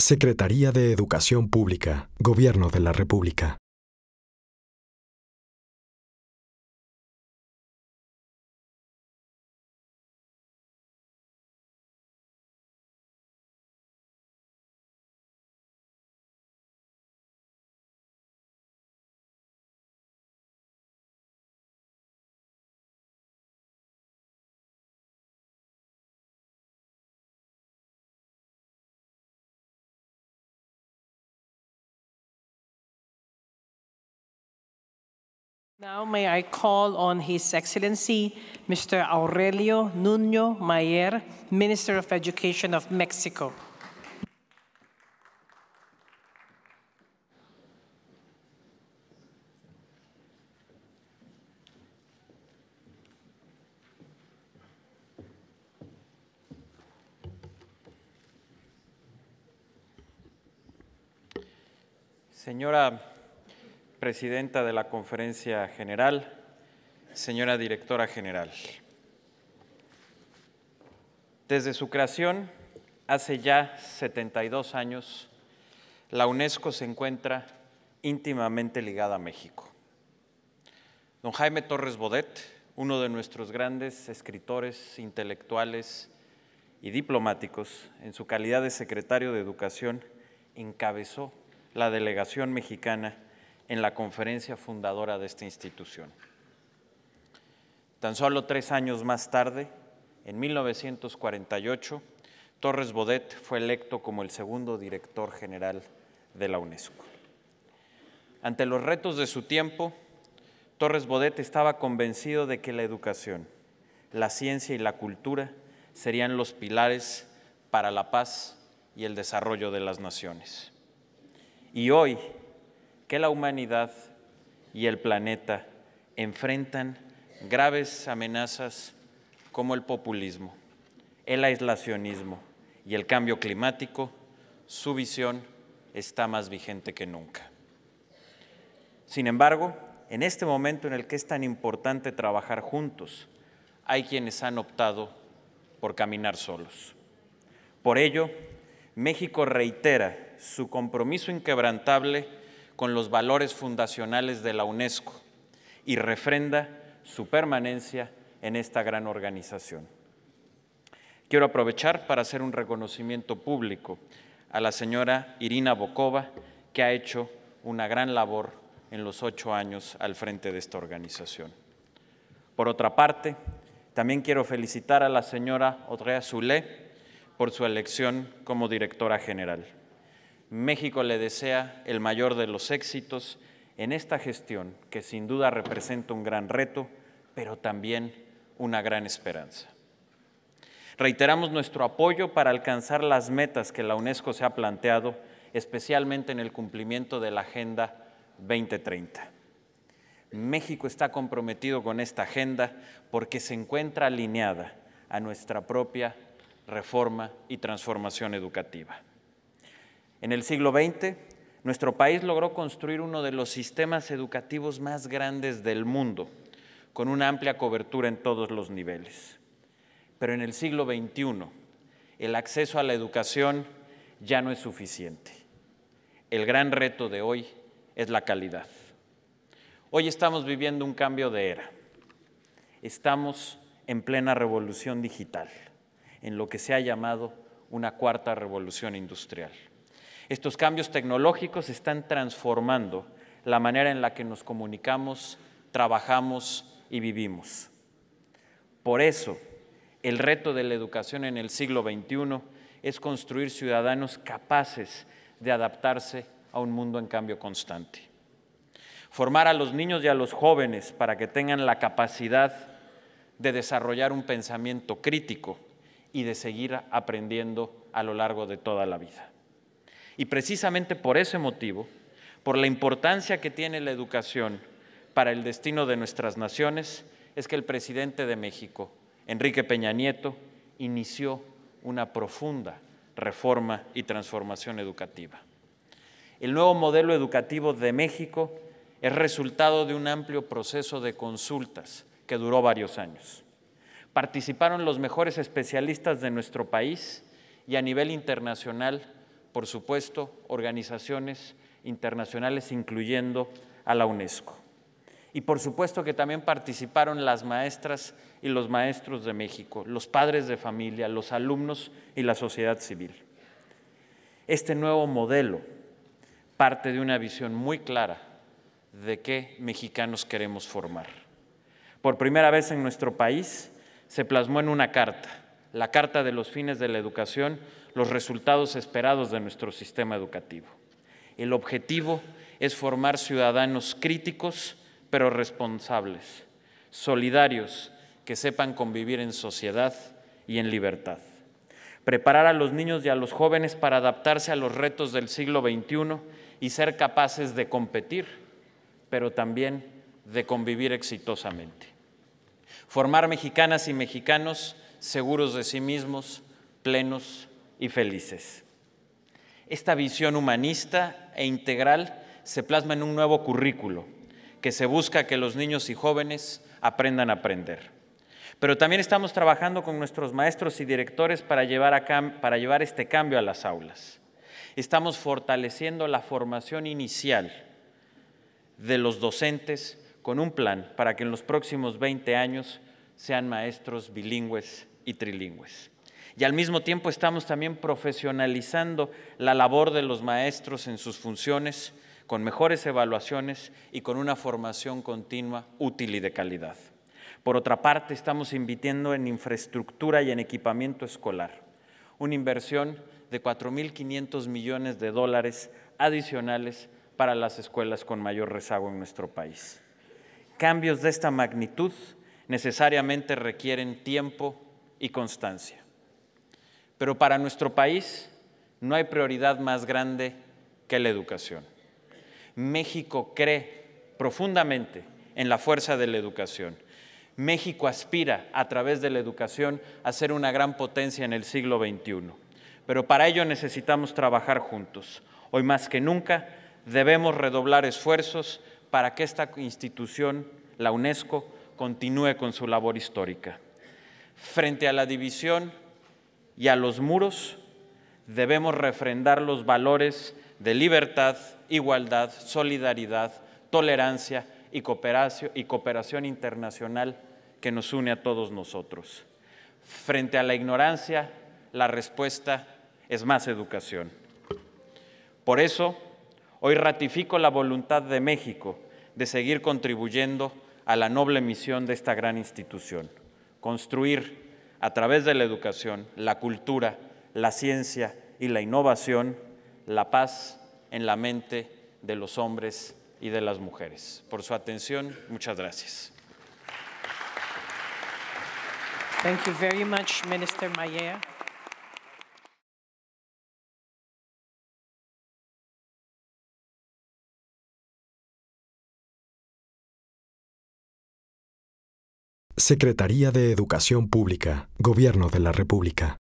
Secretaría de Educación Pública, Gobierno de la República. Now may I call on His Excellency Mr. Aurelio Nuno Mayer, Minister of Education of Mexico. Señora presidenta de la Conferencia General, señora directora general. Desde su creación, hace ya 72 años, la UNESCO se encuentra íntimamente ligada a México. Don Jaime Torres Bodet, uno de nuestros grandes escritores, intelectuales y diplomáticos, en su calidad de secretario de Educación, encabezó la delegación mexicana en la conferencia fundadora de esta institución. Tan solo tres años más tarde, en 1948, Torres Bodet fue electo como el segundo director general de la UNESCO. Ante los retos de su tiempo, Torres Bodet estaba convencido de que la educación, la ciencia y la cultura serían los pilares para la paz y el desarrollo de las naciones. Y hoy, que la humanidad y el planeta enfrentan graves amenazas como el populismo, el aislacionismo y el cambio climático, su visión está más vigente que nunca. Sin embargo, en este momento en el que es tan importante trabajar juntos, hay quienes han optado por caminar solos. Por ello, México reitera su compromiso inquebrantable con los valores fundacionales de la UNESCO y refrenda su permanencia en esta gran organización. Quiero aprovechar para hacer un reconocimiento público a la señora Irina Bokova, que ha hecho una gran labor en los ocho años al frente de esta organización. Por otra parte, también quiero felicitar a la señora Odrea Zulé por su elección como directora general. México le desea el mayor de los éxitos en esta gestión que sin duda representa un gran reto, pero también una gran esperanza. Reiteramos nuestro apoyo para alcanzar las metas que la UNESCO se ha planteado, especialmente en el cumplimiento de la Agenda 2030. México está comprometido con esta agenda porque se encuentra alineada a nuestra propia reforma y transformación educativa. En el siglo XX, nuestro país logró construir uno de los sistemas educativos más grandes del mundo, con una amplia cobertura en todos los niveles. Pero en el siglo XXI, el acceso a la educación ya no es suficiente. El gran reto de hoy es la calidad. Hoy estamos viviendo un cambio de era. Estamos en plena revolución digital, en lo que se ha llamado una cuarta revolución industrial. Estos cambios tecnológicos están transformando la manera en la que nos comunicamos, trabajamos y vivimos. Por eso, el reto de la educación en el siglo XXI es construir ciudadanos capaces de adaptarse a un mundo en cambio constante. Formar a los niños y a los jóvenes para que tengan la capacidad de desarrollar un pensamiento crítico y de seguir aprendiendo a lo largo de toda la vida. Y precisamente por ese motivo, por la importancia que tiene la educación para el destino de nuestras naciones, es que el presidente de México, Enrique Peña Nieto, inició una profunda reforma y transformación educativa. El nuevo modelo educativo de México es resultado de un amplio proceso de consultas que duró varios años. Participaron los mejores especialistas de nuestro país y a nivel internacional por supuesto, organizaciones internacionales, incluyendo a la UNESCO. Y por supuesto que también participaron las maestras y los maestros de México, los padres de familia, los alumnos y la sociedad civil. Este nuevo modelo parte de una visión muy clara de qué mexicanos queremos formar. Por primera vez en nuestro país se plasmó en una carta, la Carta de los Fines de la Educación, los resultados esperados de nuestro sistema educativo. El objetivo es formar ciudadanos críticos, pero responsables, solidarios, que sepan convivir en sociedad y en libertad. Preparar a los niños y a los jóvenes para adaptarse a los retos del siglo XXI y ser capaces de competir, pero también de convivir exitosamente. Formar mexicanas y mexicanos seguros de sí mismos, plenos, y felices. Esta visión humanista e integral se plasma en un nuevo currículo que se busca que los niños y jóvenes aprendan a aprender. Pero también estamos trabajando con nuestros maestros y directores para llevar, para llevar este cambio a las aulas. Estamos fortaleciendo la formación inicial de los docentes con un plan para que en los próximos 20 años sean maestros bilingües y trilingües. Y al mismo tiempo estamos también profesionalizando la labor de los maestros en sus funciones, con mejores evaluaciones y con una formación continua, útil y de calidad. Por otra parte, estamos invirtiendo en infraestructura y en equipamiento escolar, una inversión de 4.500 millones de dólares adicionales para las escuelas con mayor rezago en nuestro país. Cambios de esta magnitud necesariamente requieren tiempo y constancia. Pero para nuestro país no hay prioridad más grande que la educación. México cree profundamente en la fuerza de la educación. México aspira a través de la educación a ser una gran potencia en el siglo XXI. Pero para ello necesitamos trabajar juntos. Hoy más que nunca debemos redoblar esfuerzos para que esta institución, la UNESCO, continúe con su labor histórica. Frente a la división y a los muros, debemos refrendar los valores de libertad, igualdad, solidaridad, tolerancia y cooperación, internacional que nos une a todos nosotros. Frente a la ignorancia, la respuesta es más educación. Por eso, hoy ratifico la voluntad de México de seguir contribuyendo a la noble misión de esta gran institución, construir a través de la educación, la cultura, la ciencia y la innovación, la paz en la mente de los hombres y de las mujeres. Por su atención, muchas gracias. Thank much, Minister Secretaría de Educación Pública, Gobierno de la República.